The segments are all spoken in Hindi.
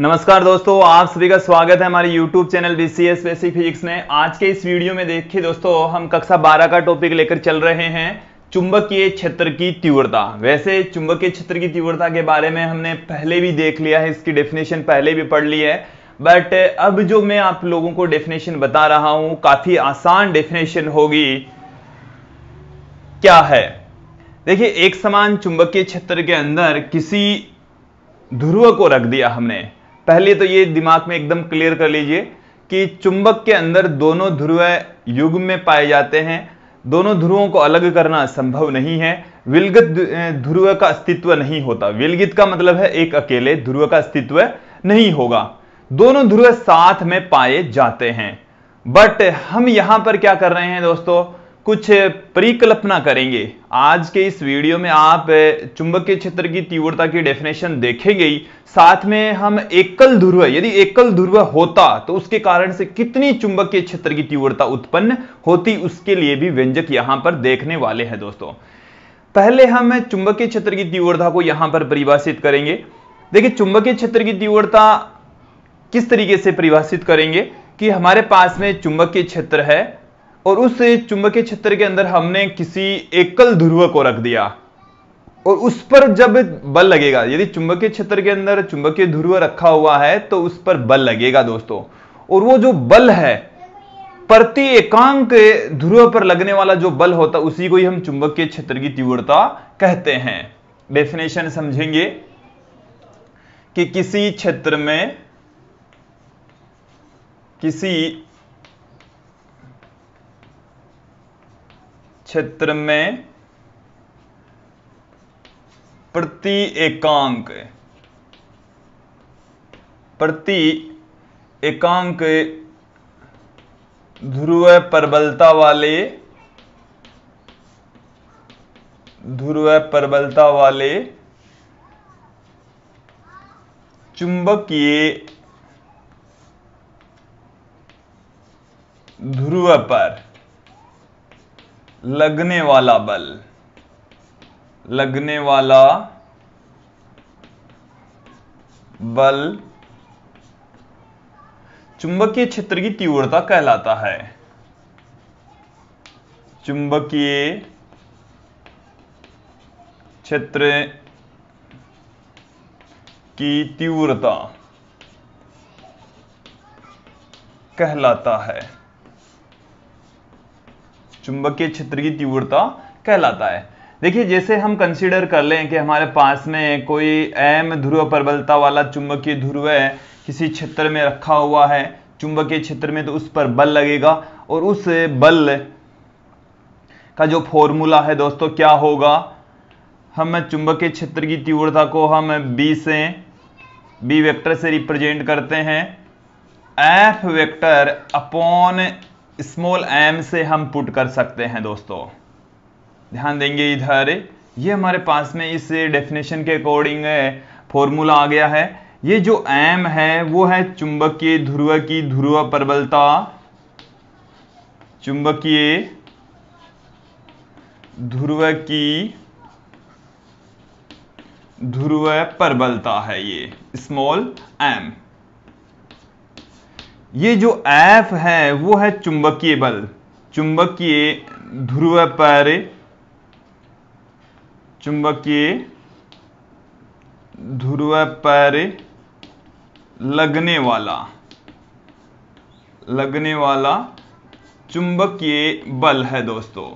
नमस्कार दोस्तों आप सभी का स्वागत है हमारे YouTube channel B C S basic physics में आज के इस वीडियो में देखिए दोस्तों हम कक्षा 12 का टॉपिक लेकर चल रहे हैं चुंबकीय क्षेत्र की तीव्रता वैसे चुंबकीय क्षेत्र की तीव्रता के बारे में हमने पहले भी देख लिया है इसकी डेफिनेशन पहले भी पढ़ ली है बट अब जो मैं आप लोगों को डेफिनेशन बता रहा हूं काफी आसान डेफिनेशन होगी क्या है देखिए एक समान चुंबकीय क्षेत्र के अंदर किसी ध्रुव को रख दिया हमने पहले तो ये दिमाग में एकदम क्लियर कर लीजिए कि चुंबक के अंदर दोनों ध्रुव युग में पाए जाते हैं दोनों ध्रुवों को अलग करना संभव नहीं है विलगित ध्रुव का अस्तित्व नहीं होता विलगित का मतलब है एक अकेले ध्रुव का अस्तित्व नहीं होगा दोनों ध्रुव साथ में पाए जाते हैं बट हम यहां पर क्या कर रहे हैं दोस्तों कुछ परिकल्पना करेंगे आज के इस वीडियो में आप चुंबक के क्षेत्र की तीव्रता की डेफिनेशन देखेंगे ही साथ में हम एकल ध्रुव यदि एकल ध्रुव होता तो उसके कारण से कितनी के क्षेत्र की तीव्रता उत्पन्न होती उसके लिए भी व्यंजक यहां पर देखने वाले हैं दोस्तों पहले हम के क्षेत्र की तीव्रता को यहां पर परिभाषित करेंगे देखिए चुंबक क्षेत्र की तीव्रता किस तरीके से परिभाषित करेंगे कि हमारे पास में चुंबक क्षेत्र है और उस चुंबकीय क्षेत्र के अंदर हमने किसी एकल ध्रुव को रख दिया और उस पर जब बल लगेगा यदि चुंबकीय क्षेत्र के अंदर चुंबकीय ध्रुव रखा हुआ है तो उस पर बल लगेगा दोस्तों और वो जो बल है प्रति एकांक ध्रुव पर लगने वाला जो बल होता है उसी को ही हम चुंबकीय क्षेत्र की तीव्रता कहते हैं डेफिनेशन समझेंगे कि किसी क्षेत्र में किसी क्षेत्र में प्रति एकांक प्रति एकांक ध्रुव प्रबलता वाले ध्रुव प्रबलता वाले चुंबकीय ध्रुव पर लगने वाला बल लगने वाला बल चुंबकीय क्षेत्र की तीव्रता कहलाता है चुंबकीय क्षेत्र की तीव्रता कहलाता है चुंबकीय क्षेत्र की तीव्रता कहलाता है देखिए जैसे हम कंसीडर कर लें कि हमारे पास में कोई एम ध्रुव प्रबलता वाला चुंबकीय ध्रुव है किसी क्षेत्र में रखा हुआ है चुंबकीय क्षेत्र में तो उस पर बल लगेगा और उस बल का जो फॉर्मूला है दोस्तों क्या होगा हम चुंबकीय क्षेत्र की तीव्रता को हम बी से बी वेक्टर से रिप्रेजेंट करते हैं F vector upon small M से हम पुट कर सकते हैं दोस्तों ध्यान देंगे इधर ये हमारे पास में इस डेफिनेशन के अकॉर्डिंग फॉर्मूला आ गया है ये जो एम है वो है चुंबकीय ध्रुव की ध्रुव प्रबलता चुंबकीय ध्रुव की ध्रुव प्रबलता है ये स्मॉल एम ये जो एफ है वो है चुंबकीय बल चुंबकीय ध्रुव पर चुंबकीय ध्रुव पर लगने वाला लगने वाला चुंबकीय बल है दोस्तों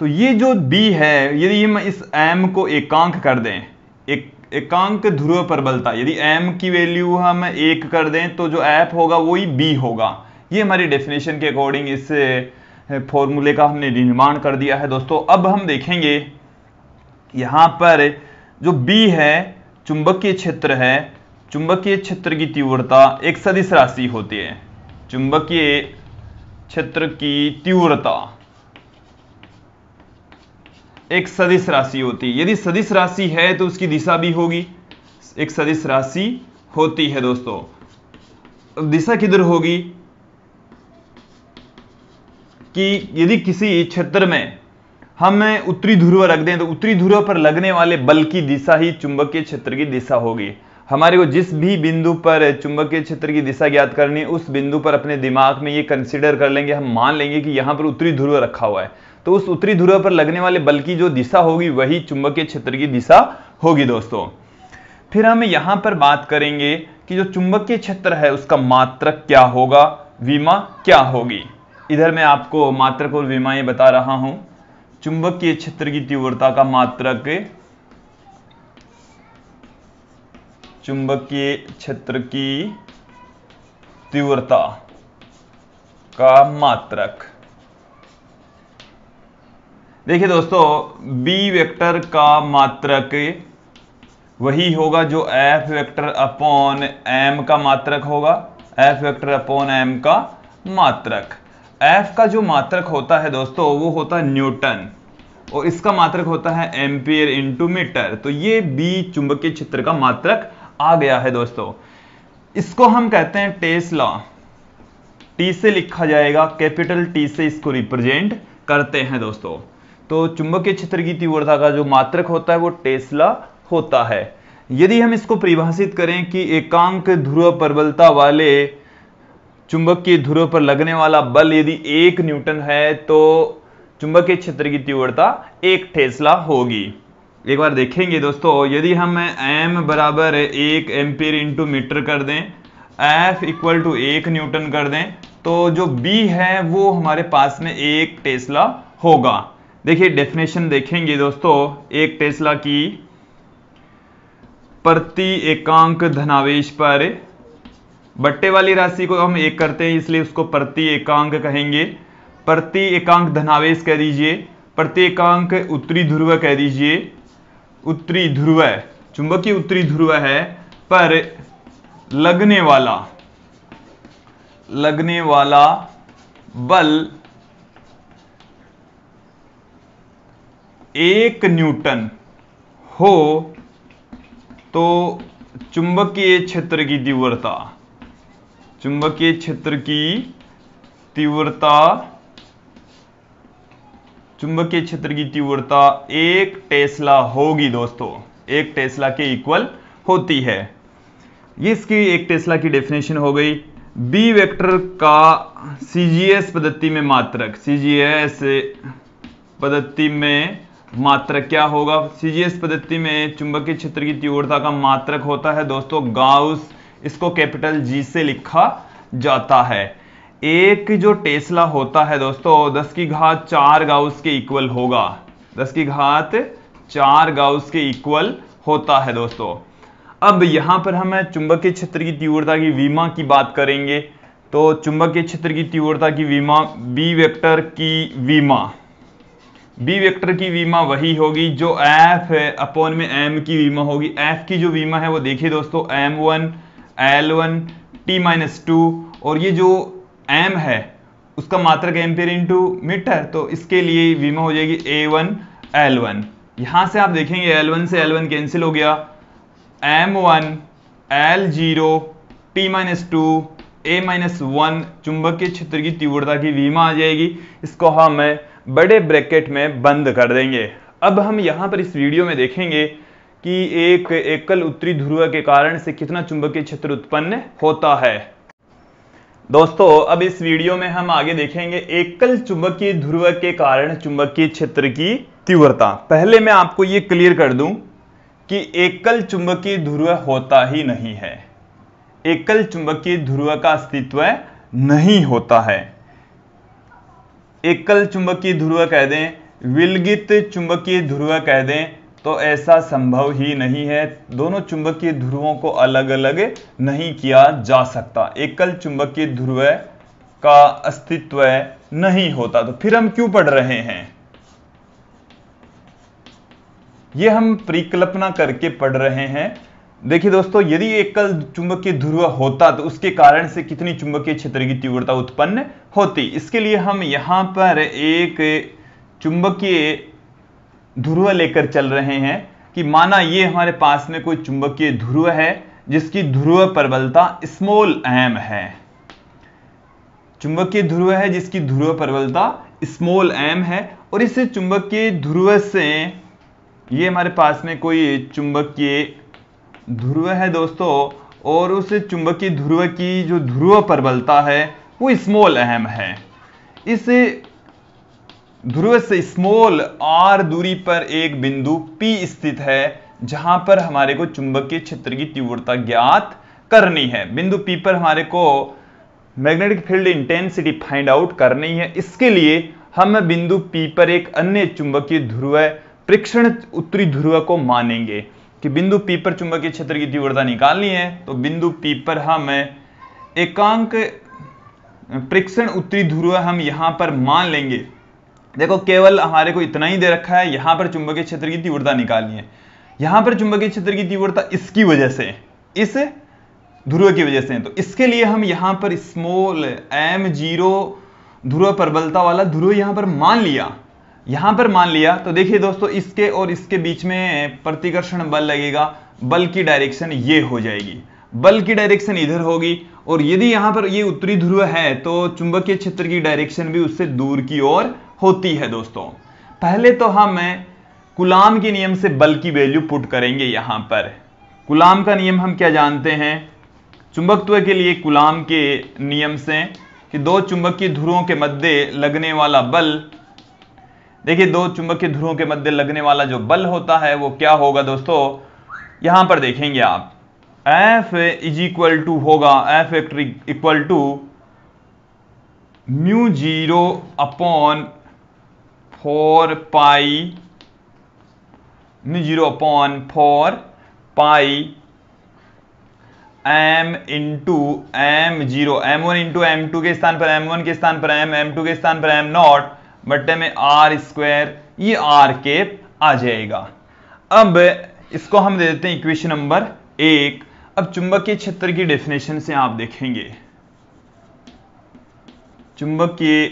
तो ये जो B है यदि हम इस M को एकांक कर दें एक एकांक ध्रुव प्रबलता यदि m की वैल्यू हम एक कर दें तो जो एप होगा वही b होगा ये हमारी डेफिनेशन के अकॉर्डिंग इस फॉर्मूले का हमने निर्माण कर दिया है दोस्तों अब हम देखेंगे यहां पर जो b है चुंबकीय क्षेत्र है चुंबकीय क्षेत्र की तीव्रता एक सदिश राशि होती है चुंबकीय क्षेत्र की तीव्रता एक सदिश राशि होती है यदि सदिश राशि है तो उसकी दिशा भी होगी एक सदिश राशि होती है दोस्तों दिशा किधर होगी कि यदि किसी क्षेत्र में हम उत्तरी ध्रुव रख दें तो उत्तरी ध्रुव पर लगने वाले बल की दिशा ही चुंबकीय क्षेत्र की दिशा होगी हमारे को जिस भी बिंदु पर चुंबकीय क्षेत्र की दिशा ज्ञात करनी है उस बिंदु पर अपने दिमाग में ये कंसिडर कर लेंगे हम मान लेंगे कि यहां पर उत्तरी ध्रुव रखा हुआ है तो उस उत्तरी ध्रुव पर लगने वाले बल की जो दिशा होगी वही चुंबकीय क्षेत्र की दिशा होगी दोस्तों फिर हम यहां पर बात करेंगे कि जो चुंबकीय क्षेत्र है उसका मात्रक क्या होगा विमा क्या होगी इधर मैं आपको मात्रक और विमा ये बता रहा हूं चुंबकीय क्षेत्र की तीव्रता का मात्रक चुंबकीय क्षेत्र की तीव्रता का मात्रक देखिए दोस्तों b वेक्टर का मात्रक वही होगा जो f वेक्टर अपॉन m का मात्रक होगा f वेक्टर अपॉन m का मात्रक f का जो मात्रक होता है दोस्तों वो होता है न्यूटन और इसका मात्रक होता है एम्पियर इंटू मीटर तो ये b चुंबकीय क्षेत्र का मात्रक आ गया है दोस्तों इसको हम कहते हैं टेस्ला टी से लिखा जाएगा कैपिटल टी से इसको रिप्रेजेंट करते हैं दोस्तों तो चुंबकीय क्षेत्र की तीव्रता का जो मात्रक होता है वो टेस्ला होता है यदि हम इसको परिभाषित करें कि एकांक ध्रुव प्रबलता वाले चुंबक के ध्रुव पर लगने वाला बल यदि एक न्यूटन है तो के क्षेत्र की तीव्रता एक टेस्ला होगी एक बार देखेंगे दोस्तों यदि हम एम बराबर एक एम्पियर इंटू मीटर कर दें एफ इक्वल टू एक न्यूटन कर दें तो जो बी है वो हमारे पास में एक टेस्ला होगा देखिए डेफिनेशन देखेंगे दोस्तों एक टेस्ला की प्रति एकांक धनावेश पर बट्टे वाली राशि को हम एक करते हैं इसलिए उसको प्रति एकांक कहेंगे प्रति एकांक धनावेश कह दीजिए प्रति एकांक उत्तरी ध्रुव कह दीजिए उत्तरी ध्रुव चुंबकीय उत्तरी ध्रुव है पर लगने वाला लगने वाला बल एक न्यूटन हो तो चुंबकीय क्षेत्र की तीव्रता चुंबकीय क्षेत्र की तीव्रता चुंबकीय क्षेत्र की तीव्रता एक टेस्ला होगी दोस्तों एक टेस्ला के इक्वल होती है ये इसकी एक टेस्ला की डेफिनेशन हो गई बी वेक्टर का सीजीएस पद्धति में मात्रक सीजीएस पद्धति में मात्रक क्या होगा सीजीएस पद्धति में चुंबकीय क्षेत्र की तीव्रता का मात्रक होता है दोस्तों गाउस इसको कैपिटल जी से लिखा जाता है एक जो टेस्ला होता है दोस्तों दस की घात चार गाउस के इक्वल होगा दस की घात चार गाउस के इक्वल होता है दोस्तों अब यहां पर हम चुंबकीय क्षेत्र की तीव्रता की विमा की बात करेंगे तो चुंबकीय क्षेत्र की तीव्रता की विमा बी वेक्टर की विमा बी वेक्टर की वीमा वही होगी जो एफ है अपॉन में एम की वीमा होगी एफ की जो वीमा है वो देखिए दोस्तों M one L one T minus two और ये जो एम है उसका मात्रक एम्पेयर इंटू मीटर तो इसके लिए वीमा हो जाएगी ए वन एल वन यहां से आप देखेंगे एल वन से एल वन कैंसिल हो गया M one L zero T minus two A minus one चुंबक के क्षेत्र की तीव्रता की वीमा आ जाएगी इसको हम हाँ बड़े ब्रैकेट में बंद कर देंगे अब हम यहाँ पर इस वीडियो में देखेंगे कि एक एकल उत्तरी ध्रुव के कारण से कितना चुंबकीय क्षेत्र उत्पन्न होता है दोस्तों अब इस वीडियो में हम आगे देखेंगे एकल चुंबकीय ध्रुव के कारण चुंबकीय क्षेत्र की तीव्रता पहले मैं आपको ये क्लियर कर दूं कि एकल चुंबकीय ध्रुव होता ही नहीं है एकल चुंबकीय ध्रुव का अस्तित्व नहीं होता है एकल चुंबकीय ध्रुव कह दें विलगित चुंबकीय ध्रुव कह दें तो ऐसा संभव ही नहीं है दोनों चुंबकीय ध्रुवों को अलग अलग नहीं किया जा सकता एकल चुंबकीय ध्रुव का अस्तित्व नहीं होता तो फिर हम क्यों पढ़ रहे हैं यह हम परिकल्पना करके पढ़ रहे हैं देखिए दोस्तों यदि एकल चुंबकीय ध्रुव होता तो उसके कारण से कितनी चुंबकीय क्षेत्र की तीव्रता उत्पन्न होती इसके लिए हम यहां पर एक चुंबकीय ध्रुव लेकर चल रहे हैं कि माना ये हमारे पास में कोई चुंबकीय ध्रुव है जिसकी ध्रुव प्रबलता स्मॉल एम है चुंबकीय ध्रुव है जिसकी ध्रुव प्रबलता स्मॉल एम है और इस चुंबकीय ध्रुव से ये हमारे पास में कोई चुंबकीय ध्रुव है दोस्तों और उस चुंबकीय ध्रुव की जो ध्रुव प्रबलता है वो स्मॉल अहम है इस ध्रुव से स्मॉल आर दूरी पर एक बिंदु पी स्थित है जहां पर हमारे को चुंबकीय क्षेत्र की तीव्रता ज्ञात करनी है बिंदु पी पर हमारे को magnetic field intensity find out करनी है इसके लिए हम बिंदु पी पर एक अन्य चुंबकीय ध्रुव प्रेक्षण उत्तरी ध्रुव को मानेंगे कि बिंदु पी पर चुंबकीय क्षेत्र की तीव्रता निकालनी है तो बिंदु पी पर हमें एकांक प्रेक्षण उत्तरी ध्रुव हम यहां पर मान लेंगे देखो केवल हमारे को इतना ही दे रखा है यहां पर चुंबकीय क्षेत्र की तीव्रता निकालनी है यहां पर चुंबकीय क्षेत्र की तीव्रता इसकी वजह से इस ध्रुव की वजह से है तो इसके लिए हम यहां पर स्मॉल एम जीरो ध्रुव प्रबलता वाला ध्रुव यहां पर मान लिया यहां पर मान लिया तो देखिए दोस्तों इसके और इसके बीच में प्रतिकर्षण बल लगेगा बल की डायरेक्शन ये हो जाएगी बल की डायरेक्शन इधर होगी और यदि यहां पर ये उत्तरी ध्रुव है तो चुंबकीय क्षेत्र की डायरेक्शन भी उससे दूर की ओर होती है दोस्तों पहले तो हम गुलाम के नियम से बल की वैल्यू पुट करेंगे यहां पर गुलाम का नियम हम क्या जानते हैं चुंबकत्व के लिए गुलाम के नियम से कि दो चुंबकीय ध्रुवों के मध्य लगने वाला बल देखिए दो चुंबकीय ध्रुवों के मध्य लगने वाला जो बल होता है वो क्या होगा दोस्तों यहां पर देखेंगे आप एफ इज इक्वल टू होगा F equal to mu zero upon four pi mu zero upon four pi M into M zero M one into M two के स्थान पर एम वन के स्थान पर एम एम टू के स्थान पर एम नॉट बट्टे में आर स्क्वायर ये आर के आ जाएगा अब इसको हम दे देते हैं इक्वेशन नंबर एक अब चुंबकीय क्षेत्र की डेफिनेशन से आप देखेंगे चुंबकीय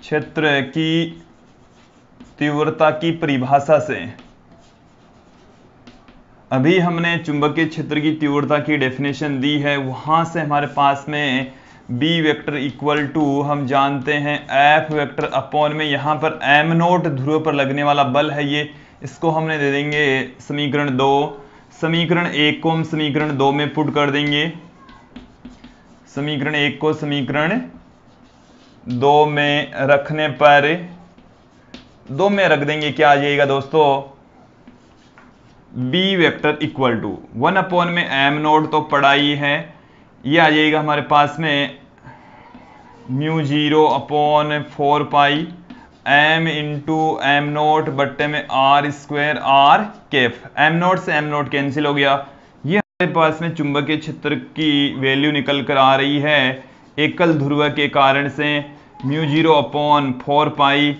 क्षेत्र की तीव्रता की परिभाषा से अभी हमने चुंबकीय क्षेत्र की तीव्रता की डेफिनेशन दी है वहां से हमारे पास में b वेक्टर इक्वल टू हम जानते हैं f वेक्टर अपॉन में यहां पर एम नोट ध्रुव पर लगने वाला बल है ये इसको हमने दे देंगे समीकरण दो समीकरण एक को हम समीकरण दो में पुट कर देंगे समीकरण एक को समीकरण दो में रखने पर दो में रख देंगे क्या आ जाएगा दोस्तों b vector equal to one upon में एम नोट तो पढ़ाई है ये आ जाएगा हमारे पास में mu zero upon four pi M into M naught बट्टे में आर स्क्वायर आर केफ एम नोट से एम नोट कैंसिल हो गया ये हमारे पास में चुंबकीय क्षेत्र की वैल्यू निकल कर आ रही है एकल ध्रुव के कारण से mu zero upon four pi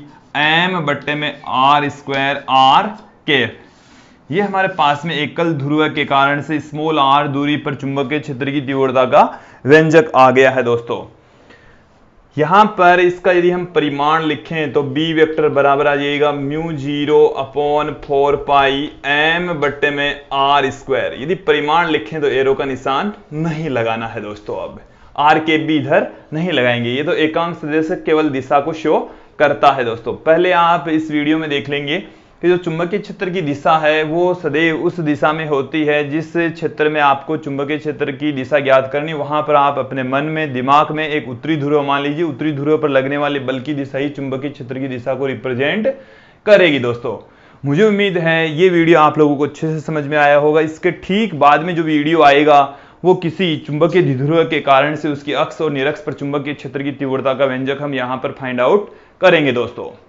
M बट्टे में आर स्क्वायर आर केफ ये हमारे पास में एकल ध्रुव के कारण से स्मॉल आर दूरी पर के क्षेत्र की तीव्रता का व्यंजक आ गया है दोस्तों यहां पर इसका यदि हम परिमाण लिखें तो बी वेक्टर बराबर आ जाएगा mu zero upon four pi M बट्टे में आर स्क्वायर यदि परिमाण लिखें तो एरो का निशान नहीं लगाना है दोस्तों अब आर के बी इधर नहीं लगाएंगे ये तो एकांश सदस्य केवल दिशा को शो करता है दोस्तों पहले आप इस वीडियो में देख लेंगे कि जो चुंबकीय क्षेत्र की दिशा है वो सदैव उस दिशा में होती है जिस क्षेत्र में आपको चुंबकीय क्षेत्र की दिशा ज्ञात करनी वहां पर आप अपने मन में दिमाग में एक उत्तरी ध्रुव मान लीजिए उत्तरी ध्रुव पर लगने वाले बल की दिशा ही चुंबकीय क्षेत्र की दिशा को रिप्रेजेंट करेगी दोस्तों मुझे उम्मीद है ये वीडियो आप लोगों को अच्छे से समझ में आया होगा इसके ठीक बाद में जो वीडियो आएगा वो किसी चुंबकीय ध्रुव के कारण से उसकी अक्ष और निरक्ष पर चुंबकीय क्षेत्र की तीव्रता का व्यंजक हम यहाँ पर फाइंड आउट करेंगे दोस्तों